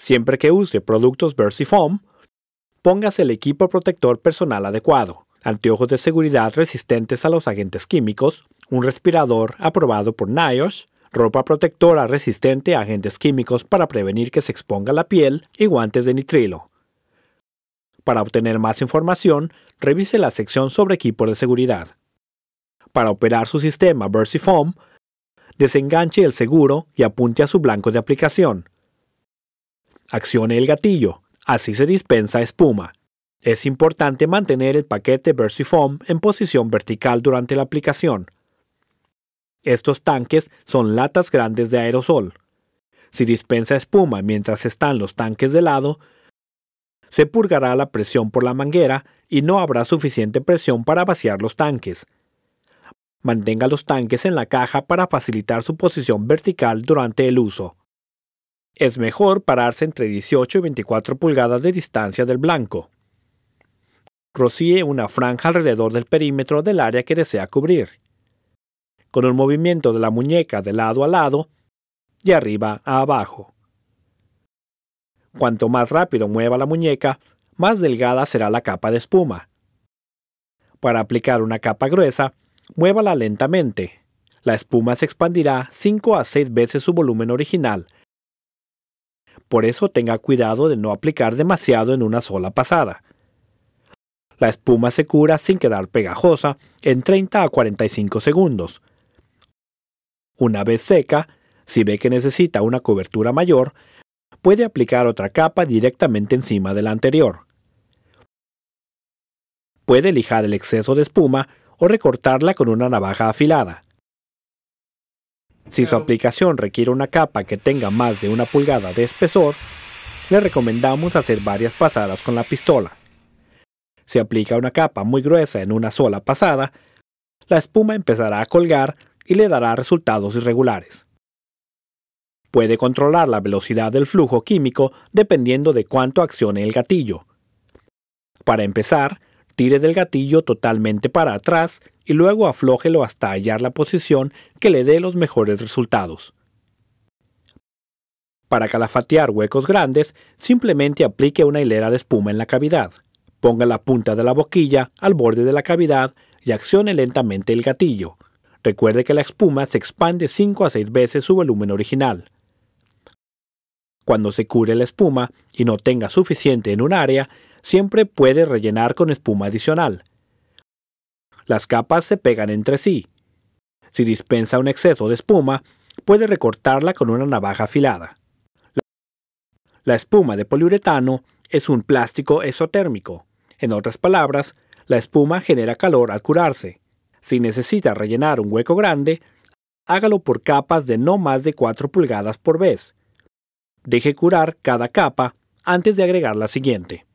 Siempre que use productos Versifoam, póngase el equipo protector personal adecuado, anteojos de seguridad resistentes a los agentes químicos, un respirador aprobado por NIOSH, ropa protectora resistente a agentes químicos para prevenir que se exponga la piel y guantes de nitrilo. Para obtener más información, revise la sección sobre equipo de seguridad. Para operar su sistema VersiFoam, desenganche el seguro y apunte a su blanco de aplicación. Accione el gatillo, así se dispensa espuma. Es importante mantener el paquete VersiFoam en posición vertical durante la aplicación. Estos tanques son latas grandes de aerosol. Si dispensa espuma mientras están los tanques de lado, se purgará la presión por la manguera y no habrá suficiente presión para vaciar los tanques. Mantenga los tanques en la caja para facilitar su posición vertical durante el uso. Es mejor pararse entre 18 y 24 pulgadas de distancia del blanco. Rocíe una franja alrededor del perímetro del área que desea cubrir. Con un movimiento de la muñeca de lado a lado, y arriba a abajo. Cuanto más rápido mueva la muñeca, más delgada será la capa de espuma. Para aplicar una capa gruesa, muévala lentamente. La espuma se expandirá 5 a 6 veces su volumen original por eso tenga cuidado de no aplicar demasiado en una sola pasada. La espuma se cura sin quedar pegajosa en 30 a 45 segundos. Una vez seca, si ve que necesita una cobertura mayor, puede aplicar otra capa directamente encima de la anterior. Puede lijar el exceso de espuma o recortarla con una navaja afilada. Si su aplicación requiere una capa que tenga más de una pulgada de espesor, le recomendamos hacer varias pasadas con la pistola. Si aplica una capa muy gruesa en una sola pasada, la espuma empezará a colgar y le dará resultados irregulares. Puede controlar la velocidad del flujo químico dependiendo de cuánto accione el gatillo. Para empezar, tire del gatillo totalmente para atrás y luego aflójelo hasta hallar la posición que le dé los mejores resultados. Para calafatear huecos grandes, simplemente aplique una hilera de espuma en la cavidad. Ponga la punta de la boquilla al borde de la cavidad y accione lentamente el gatillo. Recuerde que la espuma se expande 5 a 6 veces su volumen original. Cuando se cure la espuma y no tenga suficiente en un área, siempre puede rellenar con espuma adicional. Las capas se pegan entre sí. Si dispensa un exceso de espuma, puede recortarla con una navaja afilada. La espuma de poliuretano es un plástico esotérmico. En otras palabras, la espuma genera calor al curarse. Si necesita rellenar un hueco grande, hágalo por capas de no más de 4 pulgadas por vez. Deje curar cada capa antes de agregar la siguiente.